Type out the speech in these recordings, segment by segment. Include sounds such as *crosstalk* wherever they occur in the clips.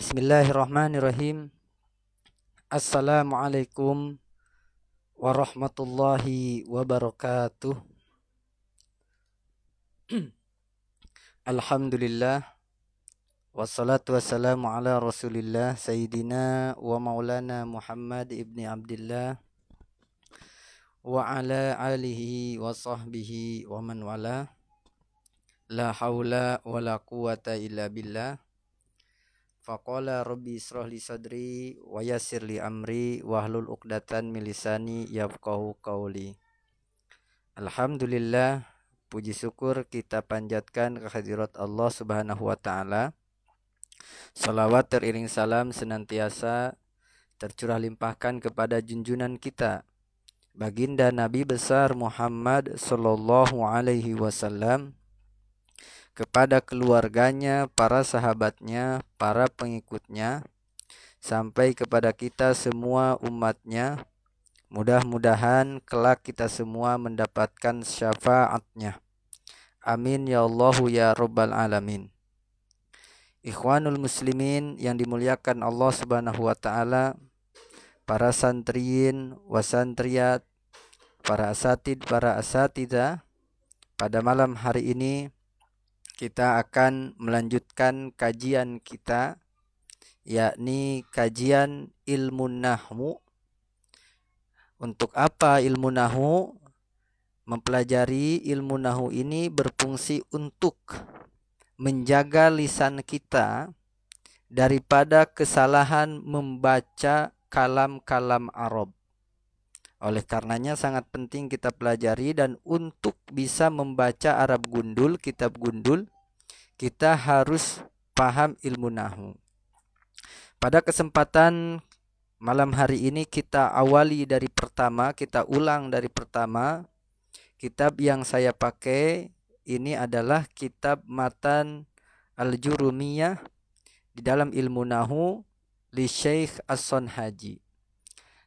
Bismillahirrahmanirrahim. Assalamualaikum warahmatullahi wabarakatuh. *clears throat* Alhamdulillah Wassalatu wassalamu ala rasulillah Sayyidina wa maulana Muhammad ibni Abdullah Wa ala alihi wa sahbihi wa man wala La hawla wa la quwata illa billah Faqala rabbi israh li sadri wa yassir li amri wahlul 'uqdatan min lisani yafqahu qawli. Alhamdulillah, puji syukur kita panjatkan kehadirat Allah Subhanahu wa taala. Salawat teriring salam senantiasa tercurah limpahkan kepada junjunan kita baginda Nabi besar Muhammad sallallahu alaihi wasallam kepada keluarganya, para sahabatnya, para pengikutnya, sampai kepada kita semua umatnya. Mudah-mudahan kelak kita semua mendapatkan syafaatnya. Amin ya Allah ya Rabbal Alamin. Ikhwanul muslimin yang dimuliakan Allah Subhanahu wa taala, para santriin, wasantriat, para asatid, para asatidah, pada malam hari ini kita akan melanjutkan kajian kita yakni kajian ilmu nahmu untuk apa ilmu nahu mempelajari ilmu nahu ini berfungsi untuk menjaga lisan kita daripada kesalahan membaca kalam-kalam Arab oleh karenanya sangat penting kita pelajari dan untuk bisa membaca Arab gundul, kitab gundul, kita harus paham ilmu nahu. Pada kesempatan malam hari ini kita awali dari pertama, kita ulang dari pertama. Kitab yang saya pakai ini adalah kitab Matan Al-Jurumiyah di dalam ilmu nahu li Syekh As-Sonhaji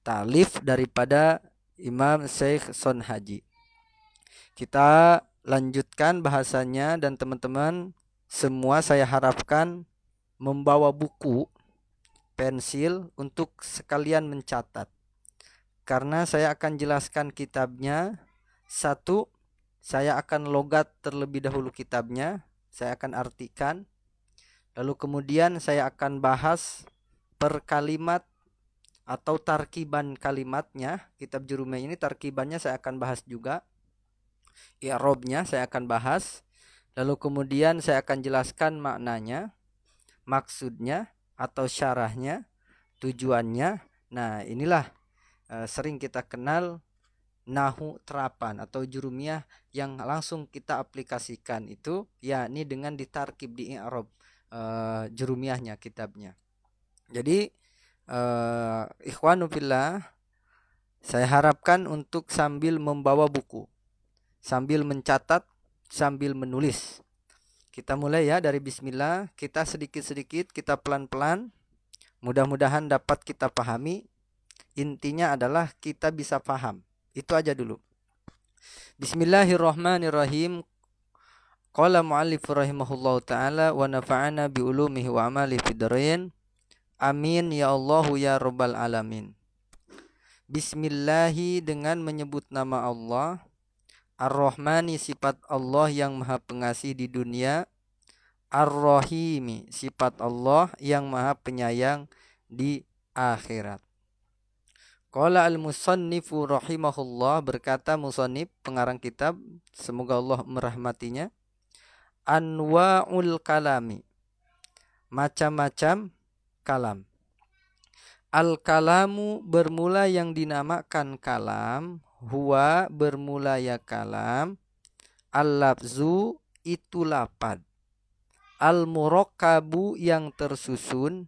talif daripada Imam Syekh Son Haji. Kita lanjutkan bahasanya dan teman-teman semua saya harapkan membawa buku, pensil untuk sekalian mencatat. Karena saya akan jelaskan kitabnya. Satu, saya akan logat terlebih dahulu kitabnya, saya akan artikan. Lalu kemudian saya akan bahas per kalimat atau tarkiban kalimatnya kitab jurumiyah ini tarkibannya saya akan bahas juga i'rabnya ya, saya akan bahas lalu kemudian saya akan jelaskan maknanya maksudnya atau syarahnya tujuannya nah inilah e, sering kita kenal nahu terapan atau jurumiyah yang langsung kita aplikasikan itu yakni dengan ditarkib di i'rab e, eh, jurumiahnya kitabnya. Jadi uh, eh, ikhwanufillah saya harapkan untuk sambil membawa buku, sambil mencatat, sambil menulis. Kita mulai ya dari bismillah, kita sedikit-sedikit, kita pelan-pelan. Mudah-mudahan dapat kita pahami. Intinya adalah kita bisa paham. Itu aja dulu. Bismillahirrahmanirrahim. Qala muallif rahimahullahu taala wa nafa'ana bi ulumihi wa amali fid Amin ya Allah ya Rabbal Alamin. Bismillahi dengan menyebut nama Allah. Ar-Rahmani sifat Allah yang maha pengasih di dunia. Ar-Rahimi sifat Allah yang maha penyayang di akhirat. Qala al-musannifu rahimahullah berkata musannif pengarang kitab semoga Allah merahmatinya anwa'ul kalami macam-macam kalam. Al-kalamu bermula yang dinamakan kalam, huwa bermula ya kalam, al labzu itu lapad. al murokabu yang tersusun,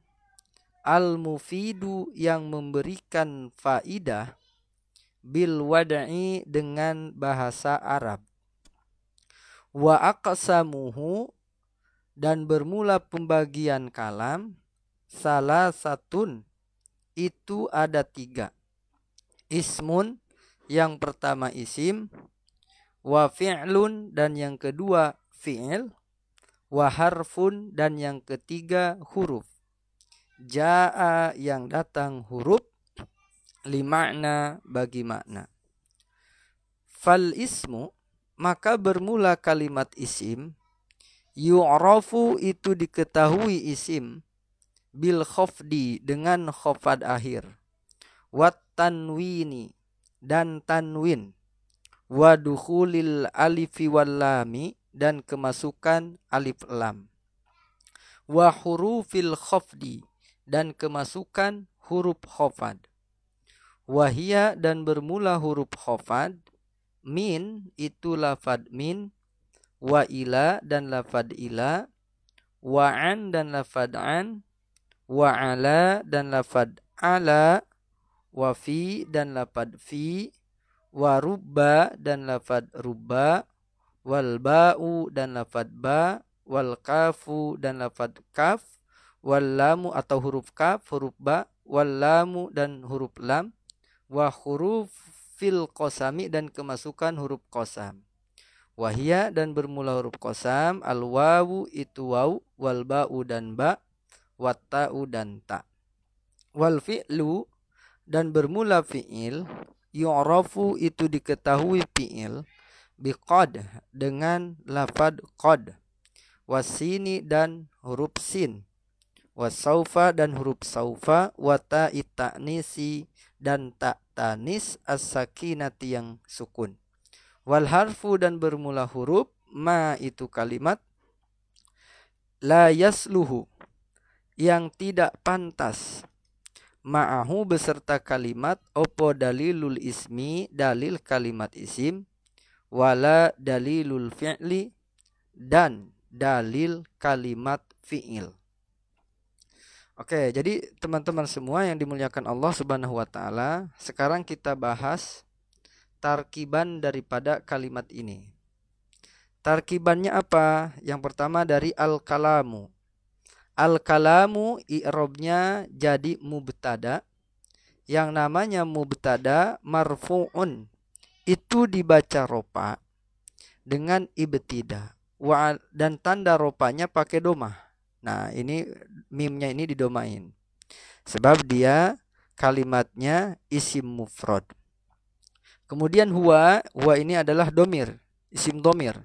al-mufidu yang memberikan faidah, bil wada'i dengan bahasa Arab. Wa aqsamuhu dan bermula pembagian kalam salah satu itu ada tiga. Ismun yang pertama isim, wa fi'lun dan yang kedua fi'il, wa harfun dan yang ketiga huruf. Ja'a yang datang huruf, limakna bagi makna. Fal ismu maka bermula kalimat isim yu'rafu itu diketahui isim bil khofdi dengan khofad akhir wat tanwini dan tanwin waduhulil alifi walami dan kemasukan alif lam wa hurufil khofdi dan kemasukan huruf khofad wahia dan bermula huruf khofad min itu lafad min wa ila dan lafad ila wa an dan lafad an wa ala dan lafad ala wa fi dan lafad fi wa rubba dan lafad rubba wal ba'u dan lafad ba wal kafu dan lafad kaf wal lamu atau huruf kaf huruf ba wal lamu dan huruf lam wa huruf fil kosami dan kemasukan huruf kosam wahia dan bermula huruf kosam al wawu itu wau, wal ba'u dan ba wata'u dan ta wal fi'lu dan bermula fi'il yu'rafu itu diketahui fi'il biqad dengan lafad qad wasini dan huruf sin wasaufa dan huruf saufa wata itaknisi dan tak tanis asaki nati yang sukun wal harfu dan bermula huruf ma itu kalimat la yasluhu yang tidak pantas ma'ahu beserta kalimat opo dalilul ismi dalil kalimat isim wala dalilul fi'li dan dalil kalimat fi'il. Oke, jadi teman-teman semua yang dimuliakan Allah Subhanahu wa taala, sekarang kita bahas tarkiban daripada kalimat ini. Tarkibannya apa? Yang pertama dari al-kalamu. Al-kalamu i'robnya jadi mubtada. Yang namanya mubtada marfu'un. Itu dibaca ropa dengan ibtida. Wa dan tanda ropanya pakai domah. Nah, ini mimnya ini didomain. Sebab dia kalimatnya isim mufrad. Kemudian huwa, huwa ini adalah domir, isim domir.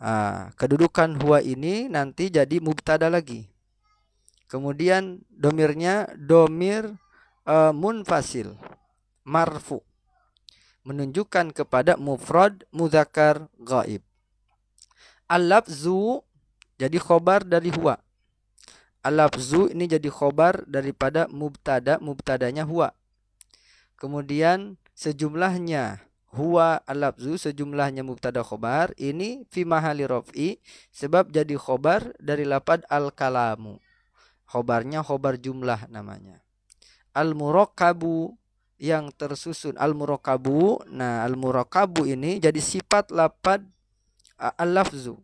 Ah, kedudukan huwa ini nanti jadi mubtada lagi kemudian domirnya domir uh, munfasil marfu menunjukkan kepada mufrad muzakar gaib al-lafzu jadi khobar dari huwa al-lafzu ini jadi khobar daripada mubtada mubtadanya huwa kemudian sejumlahnya huwa alabzu sejumlahnya mubtada khobar ini fi mahali rofi sebab jadi khobar dari lapad al kalamu khobarnya khobar jumlah namanya al murokabu yang tersusun al murokabu nah al murokabu ini jadi sifat lapad al lafzu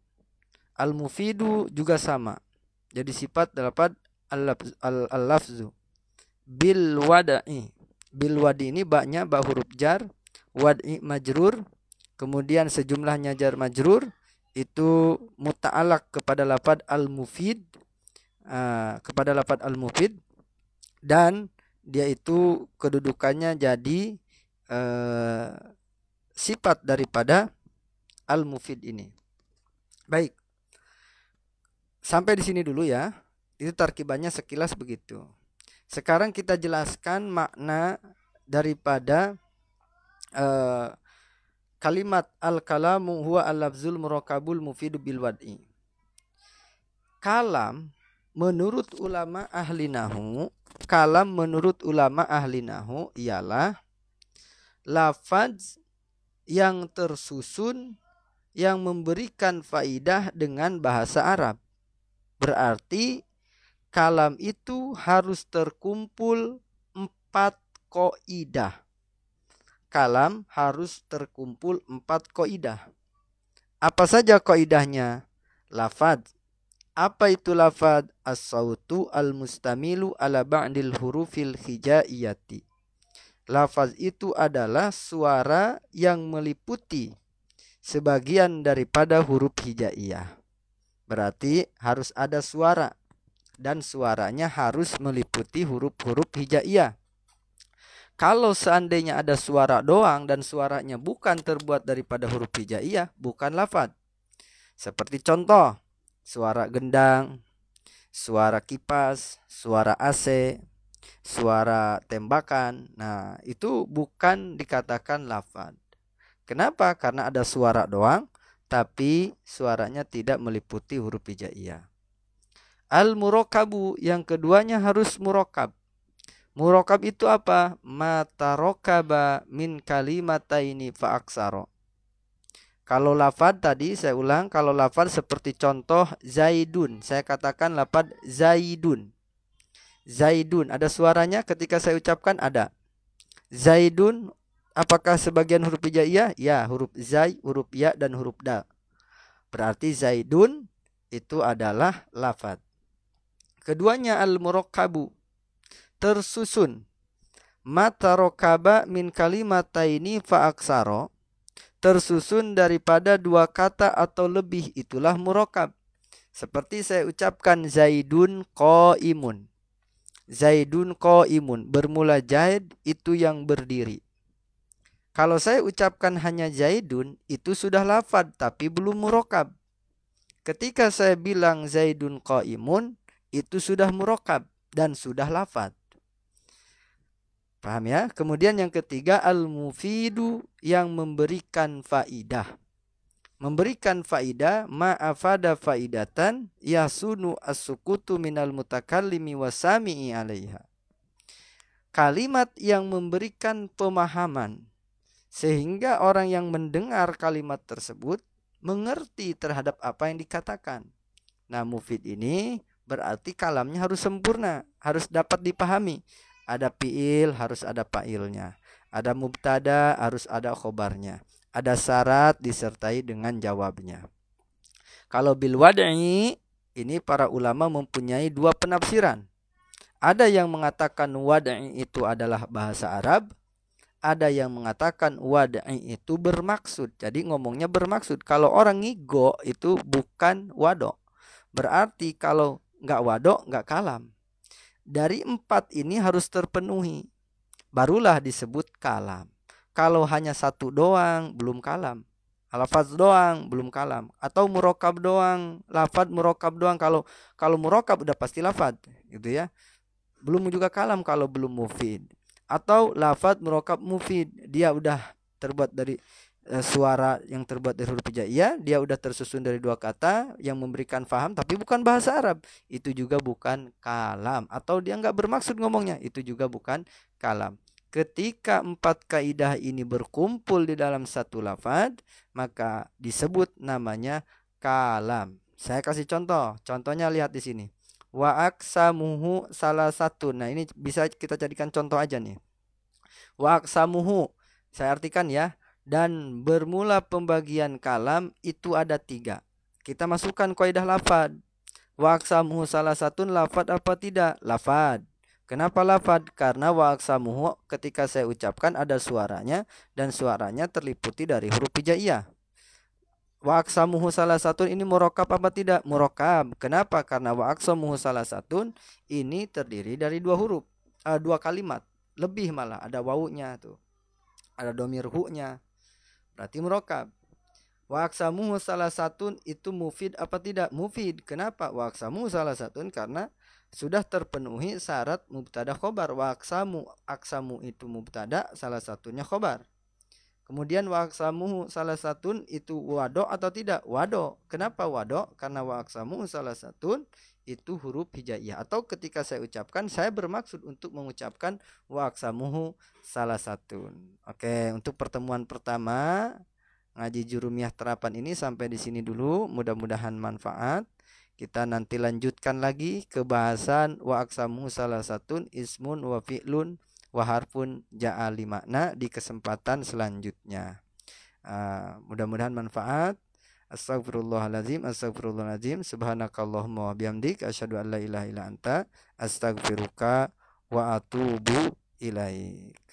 al mufidu juga sama jadi sifat lapad al lafzu, bil wada'i bil wadi ini baknya bak huruf jar wad'i majrur kemudian sejumlahnya jar majrur itu muta'alak kepada lafad al-mufid ah, kepada lafad al-mufid dan dia itu kedudukannya jadi uh, sifat daripada al-mufid ini. Baik. Sampai di sini dulu ya. Itu tarkibannya sekilas begitu. Sekarang kita jelaskan makna daripada Eh, kalimat al kalamu huwa al lafzul murakabul mufidu bil wad'i. Kalam menurut ulama ahli nahu, kalam menurut ulama ahli nahu ialah lafaz yang tersusun yang memberikan faidah dengan bahasa Arab. Berarti kalam itu harus terkumpul empat koidah kalam harus terkumpul empat koidah. Apa saja koidahnya? Lafad. Apa itu lafad? As-sautu al-mustamilu ala ba'dil hurufil hijaiyati. Lafaz itu adalah suara yang meliputi sebagian daripada huruf hijaiyah. Berarti harus ada suara dan suaranya harus meliputi huruf-huruf hijaiyah. Kalau seandainya ada suara doang dan suaranya bukan terbuat daripada huruf hijaiyah, bukan lafad. Seperti contoh, suara gendang, suara kipas, suara AC, suara tembakan. Nah, itu bukan dikatakan lafad. Kenapa? Karena ada suara doang, tapi suaranya tidak meliputi huruf hijaiyah. al murokabu yang keduanya harus murokab. Murokab itu apa? Mata rokaba min kalimata ini faaksaro. Kalau lafad tadi saya ulang, kalau lafad seperti contoh Zaidun, saya katakan lafad Zaidun. Zaidun, ada suaranya ketika saya ucapkan ada. Zaidun, apakah sebagian huruf hijaiyah? Ya, huruf zai, huruf ya dan huruf da. Berarti Zaidun itu adalah lafad. Keduanya al murokabu tersusun. Mata rokaba min ini fa'aksaro tersusun daripada dua kata atau lebih itulah murokab. Seperti saya ucapkan Zaidun ko imun. Zaidun ko imun bermula Zaid itu yang berdiri. Kalau saya ucapkan hanya Zaidun itu sudah lafad tapi belum murokab. Ketika saya bilang Zaidun ko imun itu sudah murokab dan sudah lafad. Paham ya? Kemudian yang ketiga al-mufidu yang memberikan faidah. Memberikan faidah ma'afada faidatan yasunu as-sukutu minal mutakallimi wasami'i alaiha. Kalimat yang memberikan pemahaman sehingga orang yang mendengar kalimat tersebut mengerti terhadap apa yang dikatakan. Nah, mufid ini berarti kalamnya harus sempurna, harus dapat dipahami ada piil harus ada pailnya. Ada mubtada harus ada khobarnya. Ada syarat disertai dengan jawabnya. Kalau bil wad'i ini para ulama mempunyai dua penafsiran. Ada yang mengatakan wad'i itu adalah bahasa Arab, ada yang mengatakan wad'i itu bermaksud. Jadi ngomongnya bermaksud. Kalau orang ngigo itu bukan wado. Berarti kalau nggak wado nggak kalam dari empat ini harus terpenuhi. Barulah disebut kalam. Kalau hanya satu doang, belum kalam. Lafaz doang, belum kalam. Atau murokab doang, lafad murokab doang. Kalau kalau murokab udah pasti lafad, gitu ya. Belum juga kalam kalau belum mufid. Atau lafad murokab mufid, dia udah terbuat dari e, suara yang terbuat dari huruf hijaiyah dia udah tersusun dari dua kata yang memberikan faham tapi bukan bahasa Arab itu juga bukan kalam atau dia nggak bermaksud ngomongnya itu juga bukan kalam ketika empat kaidah ini berkumpul di dalam satu lafad maka disebut namanya kalam saya kasih contoh contohnya lihat di sini wa aksamuhu salah satu nah ini bisa kita jadikan contoh aja nih wa aksamuhu saya artikan ya dan bermula pembagian kalam itu ada tiga. Kita masukkan kaidah lafad. Waksamuhu salah satu lafad apa tidak? Lafad. Kenapa lafad? Karena waksamuhu ketika saya ucapkan ada suaranya dan suaranya terliputi dari huruf hijaiyah. Waksamuhu salah satu ini murokab apa tidak? Murokab. Kenapa? Karena waksamuhu salah satu ini terdiri dari dua huruf, uh, dua kalimat. Lebih malah ada wawunya tuh. Ada domir hu-nya berarti murokab waksamu salah satu itu mufid apa tidak mufid kenapa waksamu salah satu? karena sudah terpenuhi syarat mubtada khobar waksamu aksamu aksamu itu mubtada salah satunya khobar Kemudian waksamu salah satun itu wado atau tidak? Wado. Kenapa wado? Karena waksamu salah satun itu huruf hijaiyah atau ketika saya ucapkan saya bermaksud untuk mengucapkan waksamuhu salah satun. Oke, untuk pertemuan pertama ngaji jurumiyah terapan ini sampai di sini dulu. Mudah-mudahan manfaat. Kita nanti lanjutkan lagi ke bahasan waksamuhu salah satun ismun wa fi'lun wahar pun ja'ali makna di kesempatan selanjutnya. Uh, mudah-mudahan manfaat. Astagfirullahalazim, astagfirullahalazim, subhanakallahumma wa bihamdik, asyhadu an la ilaha illa anta, astaghfiruka wa atubu ilaik.